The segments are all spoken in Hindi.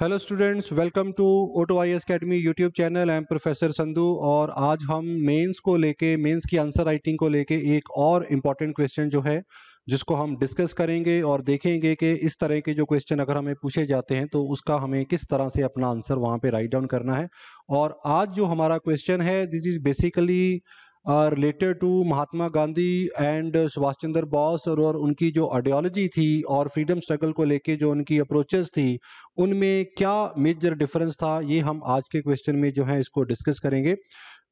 hello students welcome to auto I S academy YouTube channel I am professor Sandhu और आज हम मेंस को लेके मेंस की आंसर राइटिंग को लेके एक और इम्पॉर्टेंट क्वेश्चन जो है जिसको हम डिस्कस करेंगे और देखेंगे कि इस तरह के जो क्वेश्चन अगर हमें पूछे जाते हैं तो उसका हमें किस तरह से अपना आंसर वहाँ पे राइट डाउन करना है और आज जो हमारा क्वेश्चन है this is basically related to Mahatma Gandhi and Subhash Chandra Bose और, और उनकी जो आइडियोलॉजी थी और फ्रीडम स्ट्रगल को लेके जो उनकी अप्रोचेस थी उनमें क्या मेजर डिफरेंस था ये हम आज के क्वेश्चन में जो है इसको डिस्कस करेंगे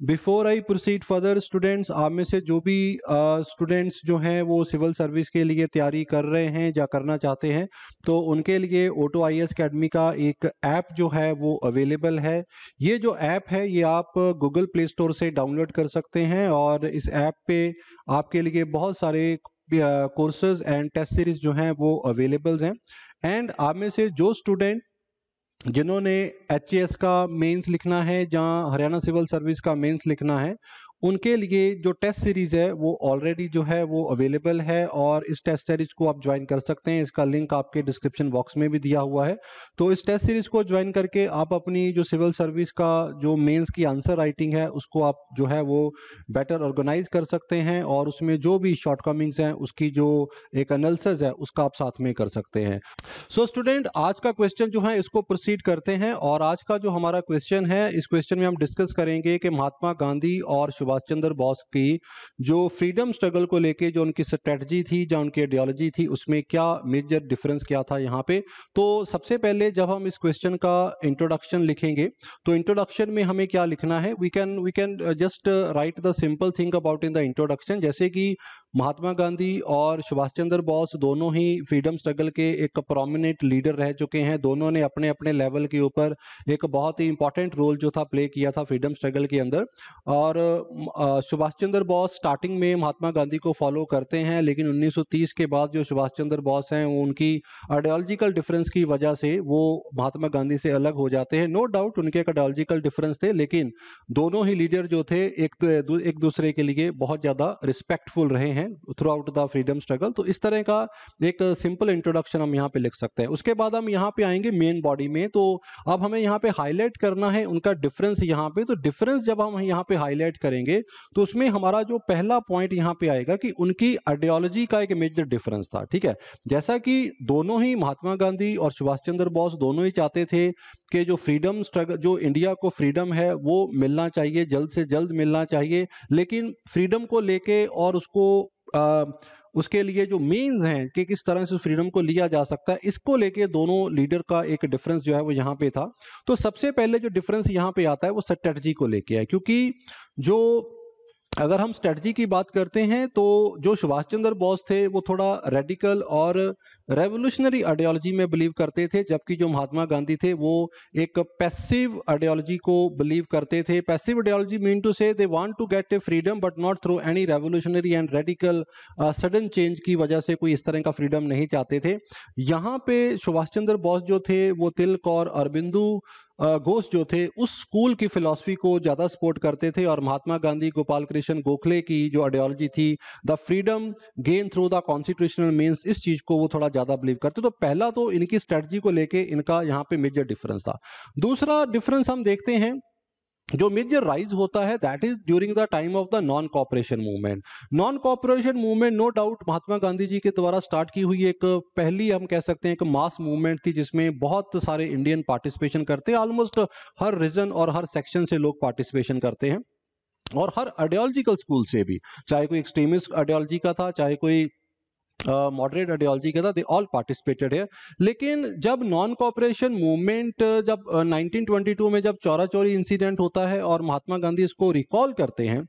before I proceed further students आप में से जो भी स्टूडेंट्स जो हैं वो सिविल सर्विस के लिए तैयारी कर रहे हैं या करना चाहते हैं तो उनके लिए ऑटो आई एस अकेडमी का एक ऐप जो है वो अवेलेबल है ये जो ऐप है ये आप गूगल प्ले स्टोर से डाउनलोड कर सकते हैं और इस ऐप पे आपके लिए बहुत सारे कोर्सेज एंड टेस्ट सीरीज जो हैं वो अवेलेबल हैं एंड आप में से जो स्टूडेंट जिन्होंने एच का मेंस लिखना है जहाँ हरियाणा सिविल सर्विस का मेंस लिखना है उनके लिए जो टेस्ट सीरीज़ है वो ऑलरेडी जो है वो अवेलेबल है और इस टेस्ट सीरीज़ को आप ज्वाइन कर सकते हैं इसका लिंक आपके डिस्क्रिप्शन बॉक्स में भी दिया हुआ है तो इस टेस्ट सीरीज़ को ज्वाइन करके आप अपनी जो सिविल सर्विस का जो मेंस की आंसर राइटिंग है उसको आप जो है वो बेटर ऑर्गेनाइज कर सकते हैं और उसमें जो भी शॉर्ट कमिंग्स हैं उसकी जो एक एनालिसिस है उसका आप साथ में कर सकते हैं सो so, स्टूडेंट आज का क्वेश्चन जो है इसको प्रोसीड करते हैं और आज का जो हमारा क्वेश्चन है इस क्वेश्चन में हम डिस्कस करेंगे कि महात्मा गांधी और सुभाष चंद्र बोस की जो फ्रीडम स्ट्रगल को लेके जो उनकी स्ट्रेटजी थी जो उनकी आइडियोलॉजी थी उसमें क्या मेजर डिफरेंस क्या था यहाँ पे तो सबसे पहले जब हम इस क्वेश्चन का इंट्रोडक्शन लिखेंगे तो इंट्रोडक्शन में हमें क्या लिखना है we can we can just write the simple thing about in the introduction जैसे कि महात्मा गांधी और सुभाष चंद्र बोस दोनों ही फ्रीडम स्ट्रगल के एक प्रोमिनेंट लीडर रह चुके हैं दोनों ने अपने अपने लेवल के ऊपर एक बहुत ही इंपॉर्टेंट रोल जो था प्ले किया था फ्रीडम स्ट्रगल के अंदर और सुभाष चंद्र बोस स्टार्टिंग में महात्मा गांधी को फॉलो करते हैं लेकिन 1930 के बाद जो सुभाष चंद्र बोस हैं वो उनकी आइडियोलॉजिकल डिफरेंस की वजह से वो महात्मा गांधी से अलग हो जाते हैं नो डाउट उनके एक आइडियोलॉजिकल डिफरेंस थे लेकिन दोनों ही लीडर जो थे एक एक दूसरे के लिए बहुत ज़्यादा रिस्पेक्टफुल रहे हैं throughout the freedom struggle तो इस तरह का एक सिंपल इंट्रोडक्शन हम यहाँ पे लिख सकते हैं उसके बाद हम यहाँ पे आएंगे मेन बॉडी में तो अब हमें यहाँ पे हाईलाइट करना है उनका डिफरेंस यहाँ पे तो डिफरेंस जब हम यहाँ पे हाईलाइट करेंगे करेंगे तो उसमें हमारा जो पहला पॉइंट यहाँ पे आएगा कि उनकी आइडियोलॉजी का एक मेजर डिफरेंस था ठीक है जैसा कि दोनों ही महात्मा गांधी और सुभाष चंद्र बोस दोनों ही चाहते थे कि जो फ्रीडम स्ट्रगल जो इंडिया को फ्रीडम है वो मिलना चाहिए जल्द से जल्द मिलना चाहिए लेकिन फ्रीडम को लेके और उसको आ, उसके लिए जो मीन्स हैं कि किस तरह से उस फ्रीडम को लिया जा सकता है इसको लेके दोनों लीडर का एक डिफरेंस जो है वो यहाँ पे था तो सबसे पहले जो डिफरेंस यहाँ पे आता है वो स्ट्रेटजी को लेके है क्योंकि जो अगर हम स्ट्रेटजी की बात करते हैं तो जो सुभाष चंद्र बोस थे वो थोड़ा रेडिकल और रेवोल्यूशनरी आइडियोलॉजी में बिलीव करते थे जबकि जो महात्मा गांधी थे वो एक पैसिव आइडियोलॉजी को बिलीव करते थे passive ideology mean to say they want to get a freedom but not through any revolutionary and radical sudden change की वजह से कोई इस तरह का फ्रीडम नहीं चाहते थे यहाँ पे सुभाष चंद्र बोस जो थे वो तिलक और अरबिंदू घोष जो थे उस स्कूल की फिलॉसफी को ज़्यादा सपोर्ट करते थे और महात्मा गांधी गोपाल कृष्ण गोखले की जो आइडियोलॉजी थी the freedom gain through the constitutional means इस चीज़ को वो थोड़ा ज़्यादा बिलीव करते तो पहला तो इनकी स्ट्रेटजी को लेके इनका यहाँ पे मेजर डिफरेंस था दूसरा डिफरेंस हम देखते हैं जो मेजर राइज होता है that is during the time of the non cooperation movement non cooperation movement no doubt Mahatma Gandhi ji के द्वारा स्टार्ट की हुई एक पहली हम कह सकते हैं एक मास मूवमेंट थी जिसमें बहुत सारे इंडियन पार्टिसिपेशन करते हैं ऑलमोस्ट हर रीजन और हर सेक्शन से लोग पार्टिसिपेशन करते हैं और हर आइडियोलॉजिकल स्कूल से भी चाहे कोई एक्सट्रीमिस्ट आइडियोलॉजी का था चाहे कोई मॉडरेट आइडियोलॉजी के था दे ऑल पार्टिसिपेटेड है लेकिन जब नॉन कॉपरेशन मूवमेंट जब uh, 1922 में जब चौरा चौरी इंसिडेंट होता है और महात्मा गांधी इसको रिकॉल करते हैं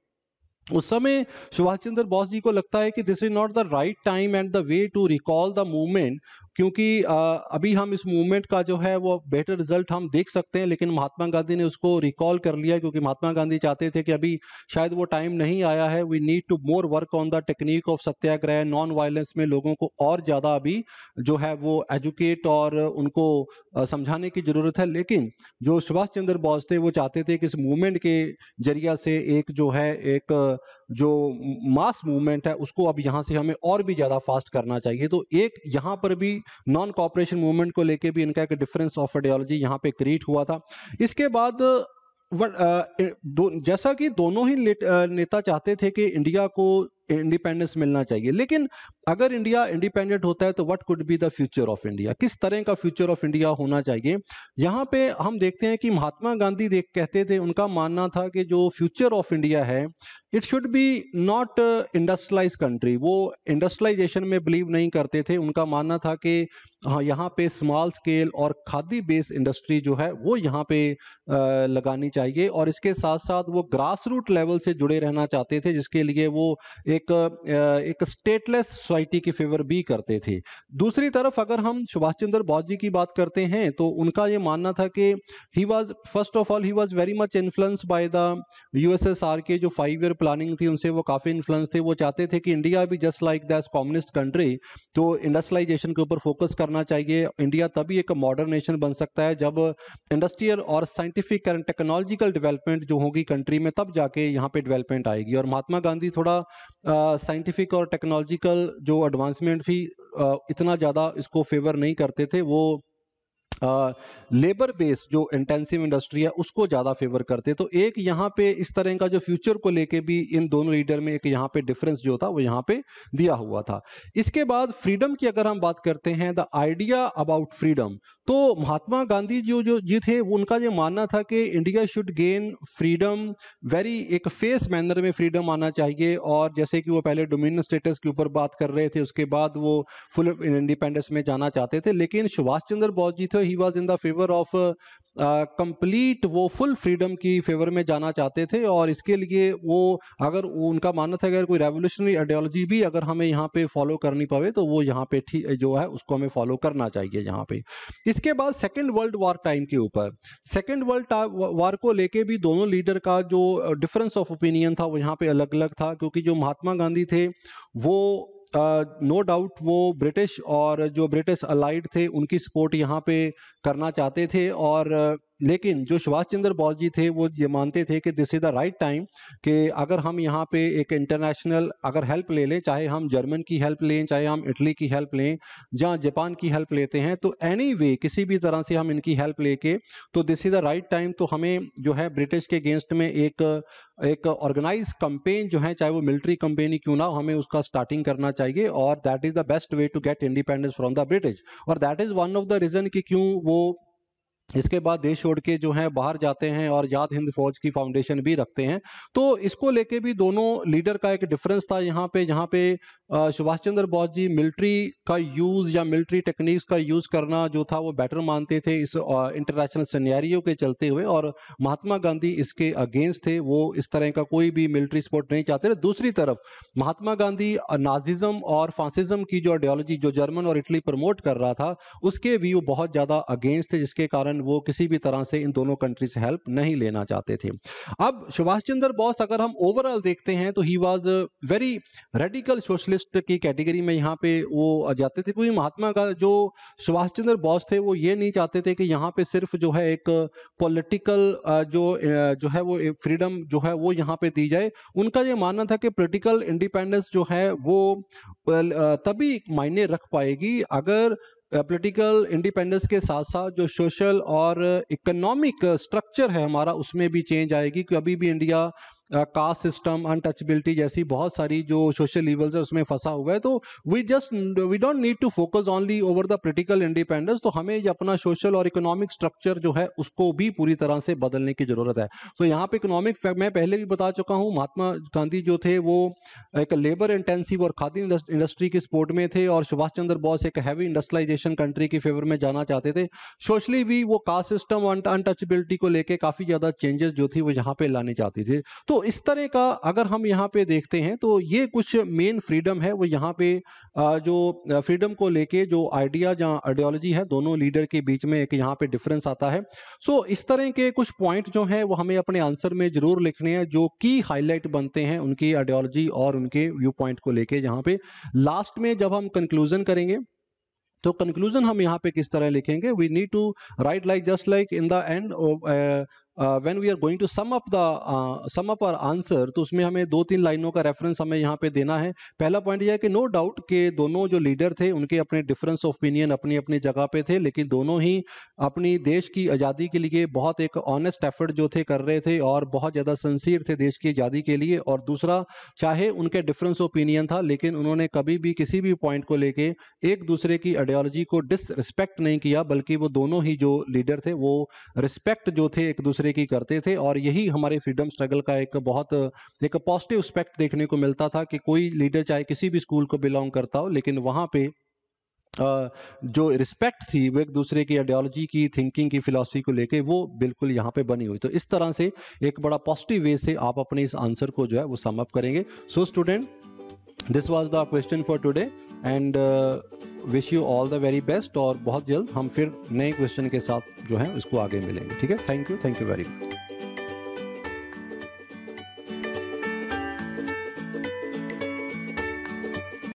उस समय सुभाष चंद्र बोस जी को लगता है कि this is not the right time and the way to recall the movement क्योंकि अभी हम इस मूवमेंट का जो है वो बेटर रिजल्ट हम देख सकते हैं लेकिन महात्मा गांधी ने उसको रिकॉल कर लिया क्योंकि महात्मा गांधी चाहते थे कि अभी शायद वो टाइम नहीं आया है we need to more work on the technique of satyagraha non violence में लोगों को और ज़्यादा अभी जो है वो एजुकेट और उनको समझाने की ज़रूरत है लेकिन जो सुभाष चंद्र बोस थे वो चाहते थे कि इस मूवमेंट के जरिया से एक जो है एक जो मास मूवमेंट है उसको अब यहाँ से हमें और भी ज़्यादा फास्ट करना चाहिए तो एक यहाँ पर भी नॉन कॉपरेशन मूवमेंट को लेके भी इनका एक डिफरेंस ऑफ आइडियोलॉजी यहाँ पे क्रिएट हुआ था इसके बाद दो, जैसा कि दोनों ही नेता चाहते थे कि इंडिया को इंडिपेंडेंस मिलना चाहिए लेकिन अगर इंडिया इंडिपेंडेंट होता है तो what could be the future of India किस तरह का फ्यूचर ऑफ इंडिया होना चाहिए यहाँ पे हम देखते हैं कि महात्मा गांधी देख कहते थे उनका मानना था कि जो फ्यूचर ऑफ इंडिया है it should be not industrialize country वो इंडस्ट्रलाइजेशन में बिलीव नहीं करते थे उनका मानना था कि हाँ यहाँ पे स्मॉल स्केल और खादी बेस्ड इंडस्ट्री जो है वो यहाँ पे uh, लगानी चाहिए और इसके साथ साथ वो ग्रास रूट लेवल से जुड़े रहना चाहते थे जिसके लिए वो एक uh, एक स्टेटलेस सोसाइटी के फेवर भी करते थे दूसरी तरफ अगर हम सुभाष चंद्र बोस जी की बात करते हैं तो उनका ये मानना था कि he was first of all he was very much influence by the USSR के जो फाइव ईयर प्लानिंग थी उनसे वो काफ़ी इन्फ्लुंस थे वो चाहते थे कि इंडिया भी just like these communist country तो इंडस्ट्रलाइजेशन के ऊपर फोकस करना चाहिए इंडिया तभी एक मॉडर्न नेशन बन सकता है जब इंडस्ट्रियल और साइंटिफिक एंड टेक्नोलॉजिकल डेवलपमेंट जो होगी कंट्री में तब जाके यहाँ पे डेवलपमेंट आएगी और महात्मा गांधी थोड़ा साइंटिफिक और टेक्नोलॉजिकल जो एडवांसमेंट भी इतना ज़्यादा इसको फेवर नहीं करते थे वो लेबर बेस जो इंटेंसिव इंडस्ट्री है उसको ज़्यादा फेवर करते तो एक यहाँ पे इस तरह का जो फ्यूचर को लेके भी इन दोनों लीडर में एक यहाँ पे डिफरेंस जो था वो यहाँ पे दिया हुआ था इसके बाद फ्रीडम की अगर हम बात करते हैं द आइडिया अबाउट फ्रीडम तो महात्मा गांधी जो जो जी थे उनका ये मानना था कि India should gain freedom very एक फेस मैनर में फ्रीडम आना चाहिए और जैसे कि वो पहले डोमिनियन स्टेटस के ऊपर बात कर रहे थे उसके बाद वो फुल इंडिपेंडेंस में जाना चाहते थे लेकिन सुभाष चंद्र बोस जी थे he was in the favour of complete वो फुल फ्रीडम की फेवर में जाना चाहते थे और इसके लिए वो अगर उनका मानना था अगर कोई रेवोल्यूशनरी आइडियोलॉजी भी अगर हमें यहाँ पे फॉलो करनी पवे तो वो यहाँ पे ठीक जो है उसको हमें फॉलो करना चाहिए यहाँ पे इसके बाद सेकेंड वर्ल्ड वॉर टाइम के ऊपर सेकेंड वर्ल्ड वार को लेके भी दोनों लीडर का जो डिफरेंस ऑफ ओपिनियन था वो यहाँ पे अलग अलग था क्योंकि जो महात्मा गांधी थे वो नो डाउट वो ब्रिटिश और जो ब्रिटिश अलाइड थे उनकी सपोर्ट यहाँ पे करना चाहते थे और लेकिन जो सुभाष चंद्र बोस जी थे वो ये मानते थे कि this is the right time कि अगर हम यहाँ पे एक इंटरनेशनल अगर हेल्प ले लें चाहे हम जर्मन की हेल्प लें चाहे हम इटली की हेल्प लें जहाँ जापान की हेल्प लेते हैं तो एनी anyway, वे किसी भी तरह से हम इनकी हेल्प लेके तो this is the right time तो हमें जो है ब्रिटिश के अगेंस्ट में एक एक ऑर्गेनाइज कंपेन जो है चाहे वो मिलिट्री कंपेनी क्यों ना हमें उसका स्टार्टिंग करना चाहिए और that is the best way to get independence from the British और that is one of the reason कि क्यों वो इसके बाद देश छोड़ के जो है बाहर जाते हैं और याद हिंद फौज की फाउंडेशन भी रखते हैं तो इसको लेके भी दोनों लीडर का एक डिफरेंस था यहाँ पे जहाँ पे सुभाष चंद्र बोस जी मिलिट्री का यूज़ या मिलिट्री टेक्निक्स का यूज़ करना जो था वो बेटर मानते थे इस इंटरनेशनल सन्यारियों के चलते हुए और महात्मा गांधी इसके अगेंस्ट थे वो इस तरह का कोई भी मिलिट्री सपोर्ट नहीं चाहते थे दूसरी तरफ महात्मा गांधी नाजिज़म और फांसिज़म की जो आइडियोलॉजी जो जर्मन और इटली प्रमोट कर रहा था उसके भी वो बहुत ज़्यादा अगेंस्ट थे जिसके कारण कारण वो किसी भी तरह से इन दोनों कंट्री से हेल्प नहीं लेना चाहते थे अब सुभाष चंद्र बोस अगर हम ओवरऑल देखते हैं तो he was very radical socialist की कैटेगरी में यहाँ पे वो जाते थे क्योंकि महात्मा का जो सुभाष चंद्र बोस थे वो ये नहीं चाहते थे कि यहाँ पे सिर्फ जो है एक पॉलिटिकल जो जो है वो फ्रीडम जो है वो यहाँ पे दी जाए उनका ये मानना था कि पोलिटिकल इंडिपेंडेंस जो है वो तभी मायने रख पाएगी अगर पॉलिटिकल इंडिपेंडेंस के साथ साथ जो सोशल और इकोनॉमिक स्ट्रक्चर है हमारा उसमें भी चेंज आएगी क्योंकि अभी भी इंडिया कास्ट सिस्टम अनटचबिलिटी जैसी बहुत सारी जो सोशल लेवल्स है उसमें फंसा हुआ है तो we just we don't need to focus only over the political independence तो हमें अपना सोशल और इकोनॉमिक स्ट्रक्चर जो है उसको भी पूरी तरह से बदलने की ज़रूरत है तो so, यहाँ पे इकोनॉमिक मैं पहले भी बता चुका हूँ महात्मा गांधी जो थे वो एक लेबर इंटेंसिव और खादी इंडस्ट्री के सपोर्ट में थे और सुभाष चंद्र बोस एक हैवी इंडस्ट्रलाइजेशन कंट्री के फेवर में जाना चाहते थे सोशली भी वो कास्ट सिस्टम और अनटचबिलिटी को लेकर काफ़ी ज़्यादा चेंजेस जो थी वो यहाँ पे लाने चाहती थी तो तो इस तरह का अगर हम यहाँ पे देखते हैं तो ये कुछ मेन फ्रीडम है वो यहाँ पे जो फ्रीडम को लेके जो आइडिया या आइडियोलॉजी है दोनों लीडर के बीच में एक यहाँ पे डिफरेंस आता है सो इस तरह के कुछ पॉइंट जो हैं वो हमें अपने आंसर में जरूर लिखने हैं जो की हाईलाइट बनते हैं उनकी आइडियोलॉजी और उनके व्यू पॉइंट को लेके यहाँ पे लास्ट में जब हम कंक्लूजन करेंगे तो कंक्लूजन हम यहाँ पे किस तरह लिखेंगे we need to write like just like in the end when we are going to sum up the sum up our answer तो उसमें हमें दो तीन लाइनों का रेफरेंस हमें यहाँ पे देना है पहला पॉइंट यह है कि नो डाउट के दोनों जो लीडर थे उनके अपने डिफरेंस ऑफ ओपिनियन अपनी अपनी जगह पे थे लेकिन दोनों ही अपनी देश की आज़ादी के लिए बहुत एक ऑनेस्ट एफर्ट जो थे कर रहे थे और बहुत ज़्यादा सन्सियर थे देश की आज़ादी के लिए और दूसरा चाहे उनके डिफरेंस ओपिनियन था लेकिन उन्होंने कभी भी किसी भी पॉइंट को लेके एक दूसरे की आइडियोलॉजी को डिसरिस्पेक्ट नहीं किया बल्कि वो दोनों ही जो लीडर थे वो रिस्पेक्ट जो थे एक दूसरे दूसरे की करते थे और यही हमारे फ्रीडम स्ट्रगल का एक बहुत एक पॉजिटिव स्पेक्ट देखने को मिलता था कि कोई लीडर चाहे किसी भी स्कूल को बिलोंग करता हो लेकिन वहाँ पे जो रिस्पेक्ट थी वो एक दूसरे की आइडियोलॉजी की थिंकिंग की फिलॉसफी को लेके वो बिल्कुल यहाँ पे बनी हुई तो इस तरह से एक बड़ा पॉजिटिव वे से आप अपने इस आंसर को जो है वो समअप करेंगे so student this was the question for today and wish you all the very best और बहुत जल्द हम फिर नए क्वेश्चन के साथ जो है उसको आगे मिलेंगे ठीक है thank you thank you very much